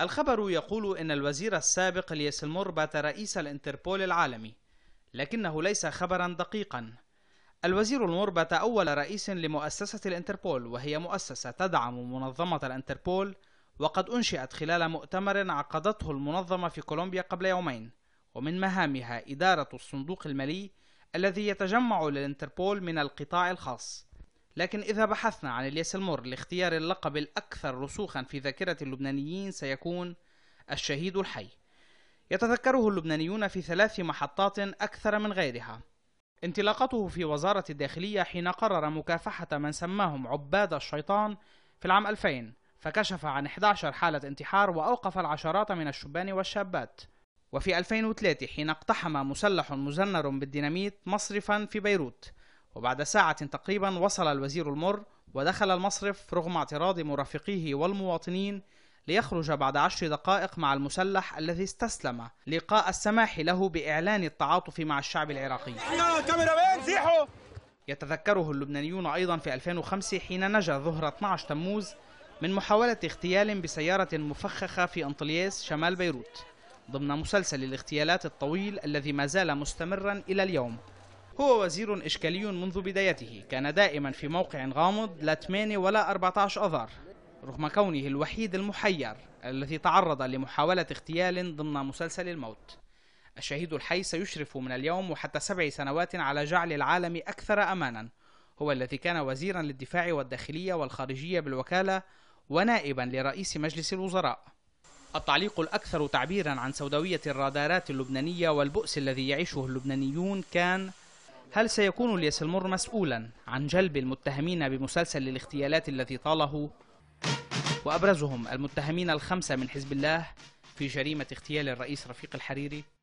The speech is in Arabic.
الخبر يقول أن الوزير السابق المر بات رئيس الانتربول العالمي لكنه ليس خبرا دقيقا الوزير بات أول رئيس لمؤسسة الانتربول وهي مؤسسة تدعم منظمة الانتربول وقد أنشئت خلال مؤتمر عقدته المنظمة في كولومبيا قبل يومين ومن مهامها إدارة الصندوق المالي الذي يتجمع للانتربول من القطاع الخاص لكن إذا بحثنا عن الياس المر لاختيار اللقب الأكثر رسوخا في ذاكرة اللبنانيين سيكون الشهيد الحي يتذكره اللبنانيون في ثلاث محطات أكثر من غيرها انطلاقته في وزارة الداخلية حين قرر مكافحة من سماهم عباد الشيطان في العام 2000 فكشف عن 11 حالة انتحار وأوقف العشرات من الشبان والشابات وفي 2003 حين اقتحم مسلح مزنر بالديناميت مصرفا في بيروت وبعد ساعة تقريبا وصل الوزير المر ودخل المصرف رغم اعتراض مرافقيه والمواطنين ليخرج بعد عشر دقائق مع المسلح الذي استسلم لقاء السماح له بإعلان التعاطف مع الشعب العراقي يتذكره اللبنانيون أيضا في 2005 حين نجا ظهر 12 تموز من محاولة اغتيال بسيارة مفخخة في أنطلياس شمال بيروت ضمن مسلسل الاغتيالات الطويل الذي ما زال مستمرا إلى اليوم هو وزير إشكالي منذ بدايته كان دائما في موقع غامض لا 8 ولا 14 أذار رغم كونه الوحيد المحير الذي تعرض لمحاولة اغتيال ضمن مسلسل الموت الشهيد الحي سيشرف من اليوم وحتى سبع سنوات على جعل العالم أكثر أمانا هو الذي كان وزيرا للدفاع والداخلية والخارجية بالوكالة ونائبا لرئيس مجلس الوزراء التعليق الأكثر تعبيرا عن سوداوية الرادارات اللبنانية والبؤس الذي يعيشه اللبنانيون كان هل سيكون الياس المر مسؤولا عن جلب المتهمين بمسلسل الاغتيالات الذي طاله وأبرزهم المتهمين الخمسة من حزب الله في جريمة اغتيال الرئيس رفيق الحريري